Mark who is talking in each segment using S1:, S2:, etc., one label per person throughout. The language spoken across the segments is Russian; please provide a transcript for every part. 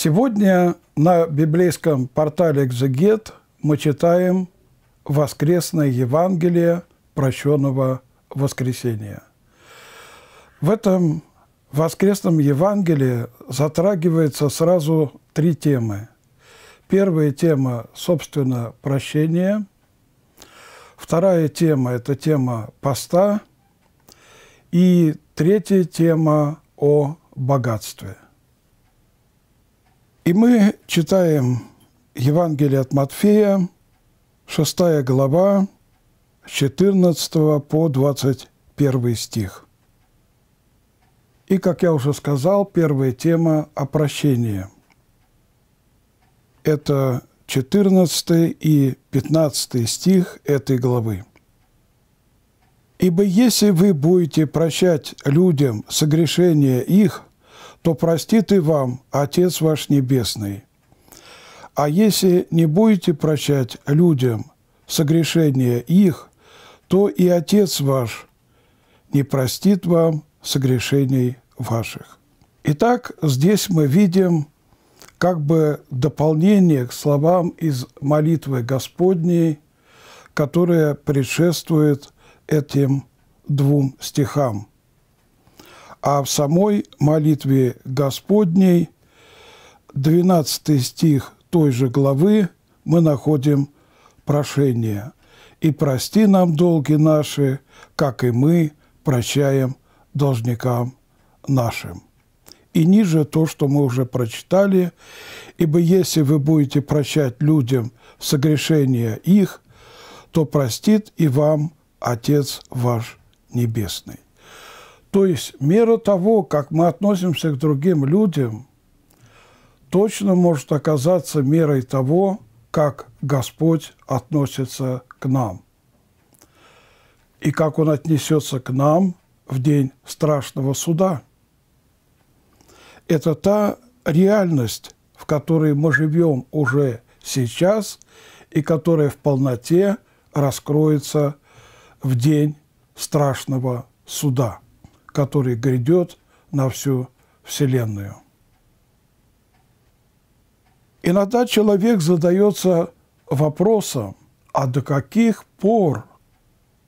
S1: Сегодня на библейском портале «Экзегет» мы читаем «Воскресное Евангелие прощенного воскресения». В этом воскресном Евангелии затрагивается сразу три темы. Первая тема, собственно, прощение. Вторая тема – это тема поста. И третья тема о богатстве – и мы читаем Евангелие от Матфея, 6 глава, 14 по 21 стих. И, как я уже сказал, первая тема – о Это 14 и 15 стих этой главы. «Ибо если вы будете прощать людям согрешения их, то простит и вам Отец ваш Небесный. А если не будете прощать людям согрешения их, то и Отец ваш не простит вам согрешений ваших». Итак, здесь мы видим как бы дополнение к словам из молитвы Господней, которая предшествует этим двум стихам – а в самой молитве Господней, 12 стих той же главы, мы находим прошение. «И прости нам долги наши, как и мы прощаем должникам нашим». И ниже то, что мы уже прочитали, «Ибо если вы будете прощать людям согрешения их, то простит и вам Отец ваш Небесный». То есть мера того, как мы относимся к другим людям, точно может оказаться мерой того, как Господь относится к нам и как Он отнесется к нам в день страшного суда. Это та реальность, в которой мы живем уже сейчас и которая в полноте раскроется в день страшного суда который грядет на всю Вселенную. Иногда человек задается вопросом, а до каких пор,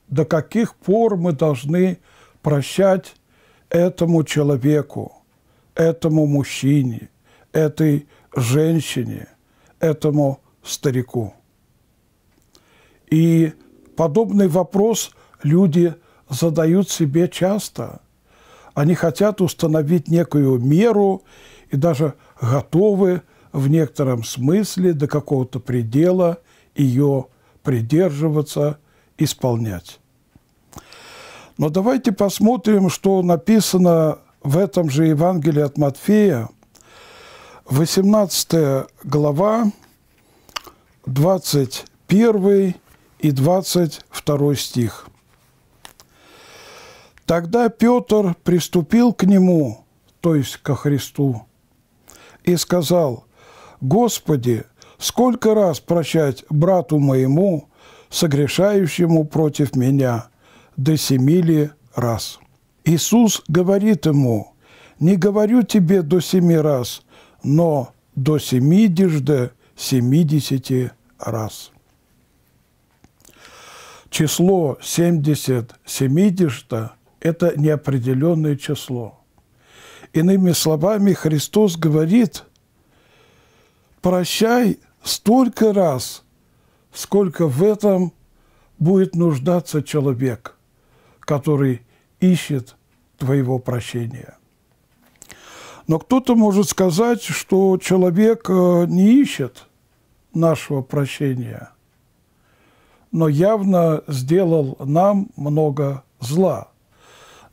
S1: до каких пор мы должны прощать этому человеку, этому мужчине, этой женщине, этому старику. И подобный вопрос люди задают себе часто, они хотят установить некую меру и даже готовы в некотором смысле до какого-то предела ее придерживаться, исполнять. Но давайте посмотрим, что написано в этом же Евангелии от Матфея, 18 глава, 21 и 22 стих. Тогда Петр приступил к нему, то есть ко Христу, и сказал, «Господи, сколько раз прощать брату моему, согрешающему против меня, до семи ли раз?» Иисус говорит ему, «Не говорю тебе до семи раз, но до семидежды семидесяти раз». Число семьдесят семидежда – это неопределенное число. Иными словами, Христос говорит, прощай столько раз, сколько в этом будет нуждаться человек, который ищет твоего прощения. Но кто-то может сказать, что человек э, не ищет нашего прощения, но явно сделал нам много зла.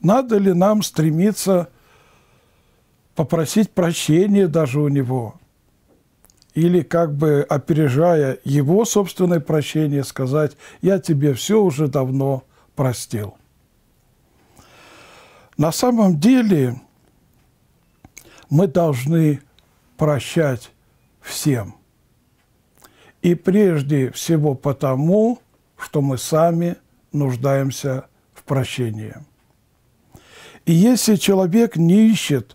S1: Надо ли нам стремиться попросить прощения даже у него? Или как бы опережая его собственное прощение, сказать, я тебе все уже давно простил. На самом деле мы должны прощать всем. И прежде всего потому, что мы сами нуждаемся в прощении. И если человек не ищет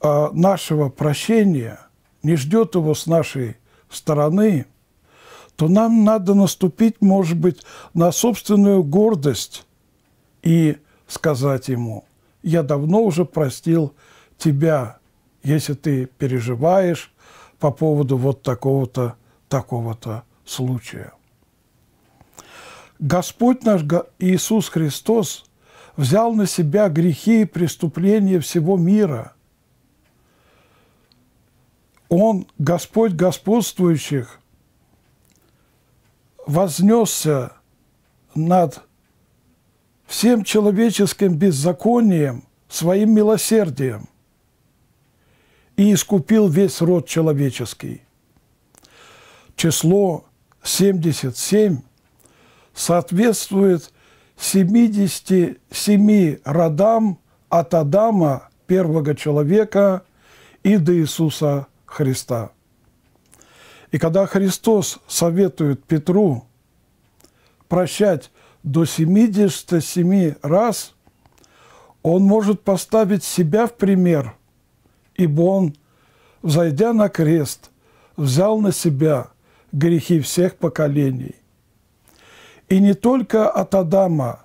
S1: э, нашего прощения, не ждет его с нашей стороны, то нам надо наступить, может быть, на собственную гордость и сказать ему, я давно уже простил тебя, если ты переживаешь по поводу вот такого-то, такого-то случая. Господь наш Иисус Христос – взял на себя грехи и преступления всего мира. Он, Господь господствующих, вознесся над всем человеческим беззаконием своим милосердием и искупил весь род человеческий. Число 77 соответствует 77 родам от Адама, первого человека, и до Иисуса Христа. И когда Христос советует Петру прощать до 77 раз, он может поставить себя в пример, ибо он, взойдя на крест, взял на себя грехи всех поколений. И не только от Адама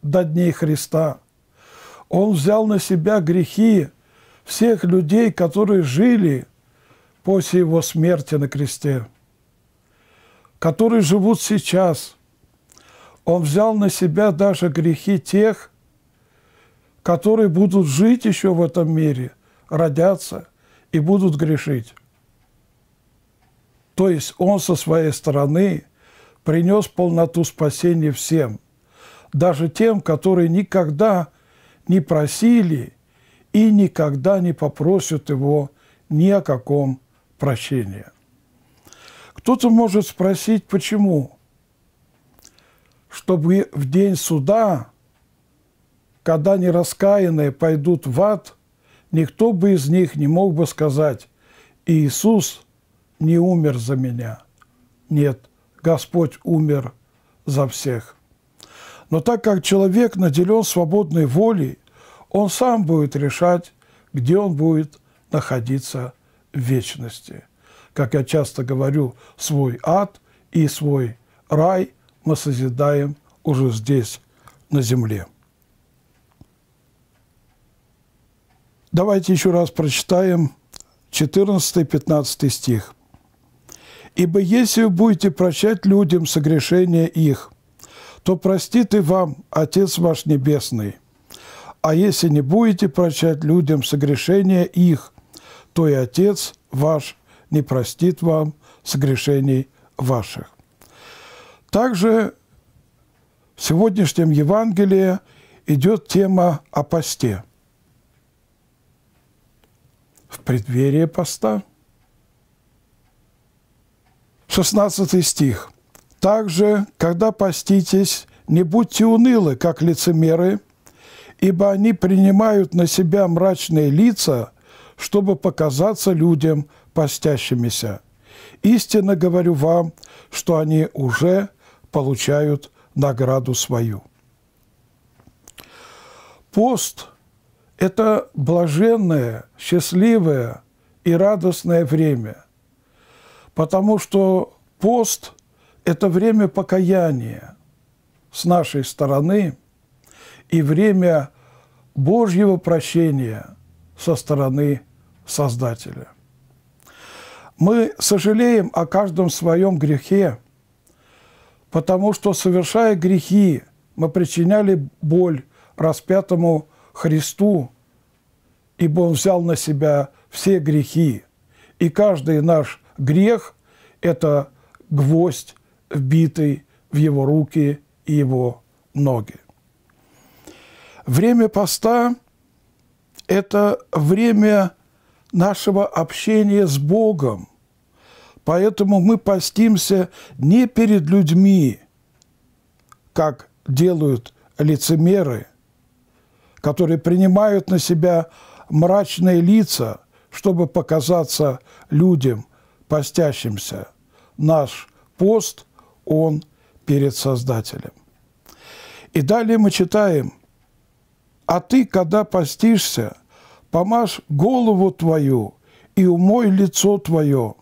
S1: до дней Христа. Он взял на себя грехи всех людей, которые жили после его смерти на кресте, которые живут сейчас. Он взял на себя даже грехи тех, которые будут жить еще в этом мире, родятся и будут грешить. То есть он со своей стороны – принес полноту спасения всем, даже тем, которые никогда не просили и никогда не попросят его ни о каком прощении. Кто-то может спросить, почему? Чтобы в день суда, когда нераскаянные пойдут в ад, никто бы из них не мог бы сказать «Иисус не умер за меня». Нет – Господь умер за всех. Но так как человек наделен свободной волей, он сам будет решать, где он будет находиться в вечности. Как я часто говорю, свой ад и свой рай мы созидаем уже здесь, на земле. Давайте еще раз прочитаем 14-15 стих. Ибо если вы будете прощать людям согрешения их, то простит и вам Отец ваш Небесный. А если не будете прощать людям согрешения их, то и Отец ваш не простит вам согрешений ваших. Также в сегодняшнем Евангелии идет тема о посте. В преддверии поста – 16 стих. «Также, когда поститесь, не будьте унылы, как лицемеры, ибо они принимают на себя мрачные лица, чтобы показаться людям постящимися. Истинно говорю вам, что они уже получают награду свою». Пост – это блаженное, счастливое и радостное время – потому что пост – это время покаяния с нашей стороны и время Божьего прощения со стороны Создателя. Мы сожалеем о каждом своем грехе, потому что, совершая грехи, мы причиняли боль распятому Христу, ибо Он взял на себя все грехи, и каждый наш Грех – это гвоздь, вбитый в его руки и его ноги. Время поста – это время нашего общения с Богом. Поэтому мы постимся не перед людьми, как делают лицемеры, которые принимают на себя мрачные лица, чтобы показаться людям постящимся. Наш пост, он перед Создателем. И далее мы читаем, «А ты, когда постишься, помажь голову твою и умой лицо твое,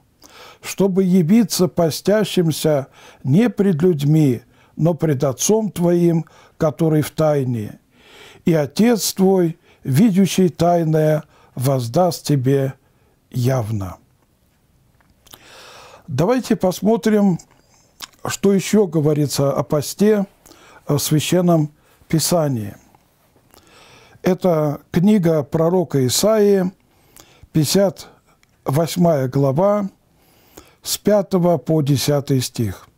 S1: чтобы явиться постящимся не пред людьми, но пред Отцом твоим, который в тайне. И Отец твой, видящий тайное, воздаст тебе явно». Давайте посмотрим, что еще говорится о посте в Священном Писании. Это книга пророка Исаии, 58 глава, с 5 по 10 стих.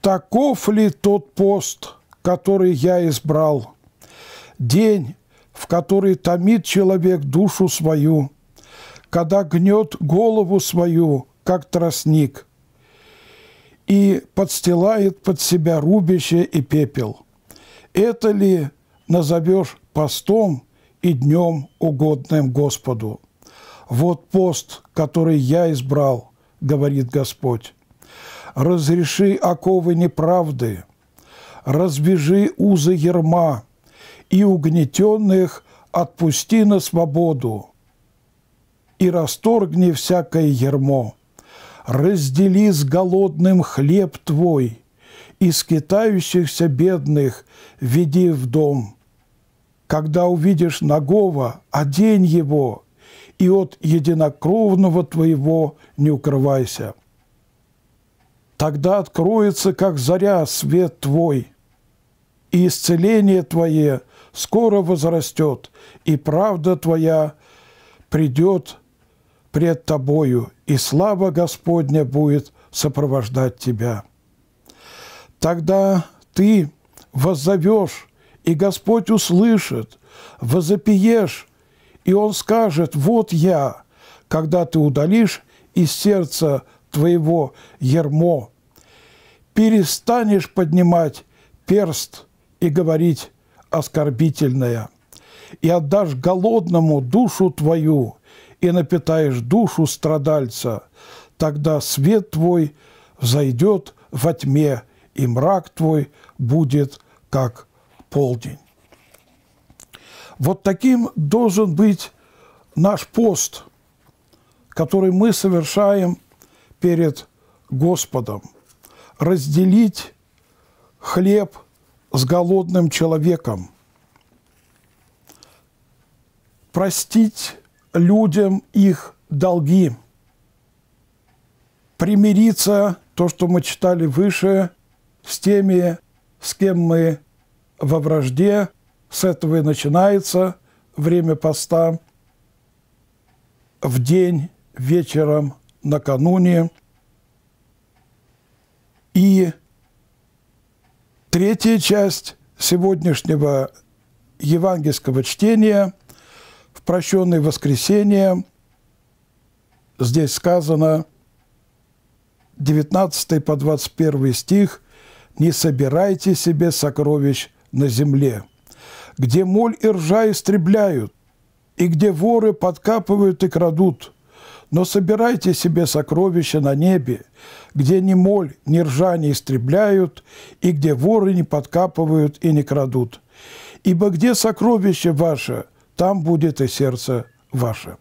S1: «Таков ли тот пост, который я избрал, день, в который томит человек душу свою, когда гнет голову свою как тростник, и подстилает под себя рубище и пепел. Это ли назовешь постом и днем угодным Господу? Вот пост, который я избрал, говорит Господь. Разреши оковы неправды, разбежи узы ерма, и угнетенных отпусти на свободу, и расторгни всякое ермо, раздели с голодным хлеб твой, и скитающихся бедных веди в дом. Когда увидишь нагого, одень его, и от единокровного твоего не укрывайся. Тогда откроется, как заря, свет твой, и исцеление твое скоро возрастет, и правда твоя придет пред тобою, и слава Господня будет сопровождать тебя. Тогда ты воззовешь, и Господь услышит, возопиешь, и Он скажет, вот я, когда ты удалишь из сердца твоего ермо, перестанешь поднимать перст и говорить оскорбительное, и отдашь голодному душу твою, и напитаешь душу страдальца, тогда свет твой взойдет во тьме, и мрак твой будет как полдень. Вот таким должен быть наш пост, который мы совершаем перед Господом. Разделить хлеб с голодным человеком, простить людям их долги. Примириться, то, что мы читали выше, с теми, с кем мы во вражде, с этого и начинается время поста. В день, вечером, накануне. И третья часть сегодняшнего евангельского чтения – прощенный воскресенье, здесь сказано 19 по 21 стих, «Не собирайте себе сокровищ на земле, где моль и ржа истребляют, и где воры подкапывают и крадут. Но собирайте себе сокровища на небе, где ни моль, ни ржа не истребляют, и где воры не подкапывают и не крадут. Ибо где сокровище ваше, там будет и сердце ваше.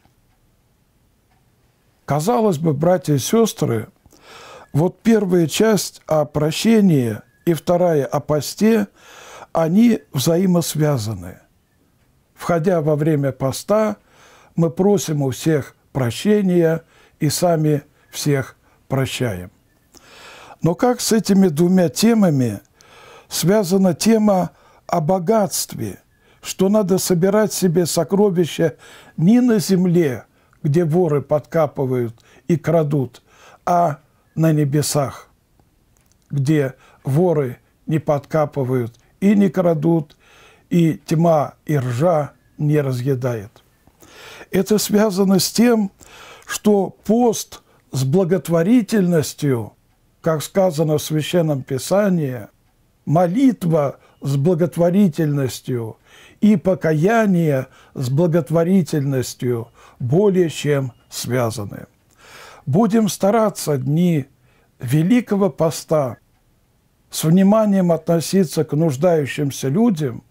S1: Казалось бы, братья и сестры, вот первая часть о прощении и вторая о посте, они взаимосвязаны. Входя во время поста, мы просим у всех прощения и сами всех прощаем. Но как с этими двумя темами связана тема о богатстве – что надо собирать себе сокровища не на земле, где воры подкапывают и крадут, а на небесах, где воры не подкапывают и не крадут, и тьма и ржа не разъедает. Это связано с тем, что пост с благотворительностью, как сказано в Священном Писании, молитва с благотворительностью и покаяние с благотворительностью более чем связаны. Будем стараться дни Великого Поста с вниманием относиться к нуждающимся людям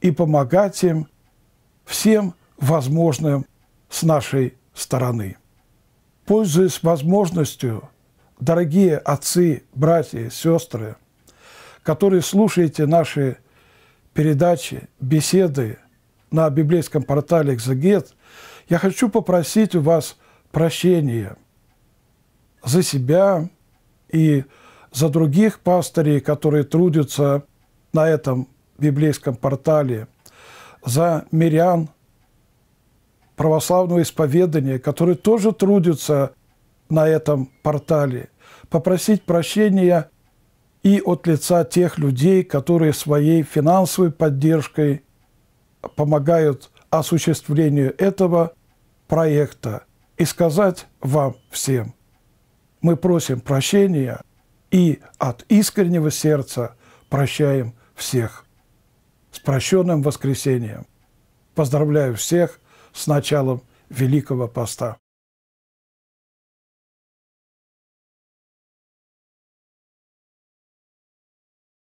S1: и помогать им всем возможным с нашей стороны. Пользуясь возможностью, дорогие отцы, братья, сестры – которые слушаете наши передачи, беседы на библейском портале «Экзегет», я хочу попросить у вас прощения за себя и за других пастырей, которые трудятся на этом библейском портале, за мирян православного исповедания, которые тоже трудятся на этом портале, попросить прощения и от лица тех людей, которые своей финансовой поддержкой помогают осуществлению этого проекта, и сказать вам всем, мы просим прощения и от искреннего сердца прощаем всех с прощенным воскресением. Поздравляю всех с началом Великого Поста.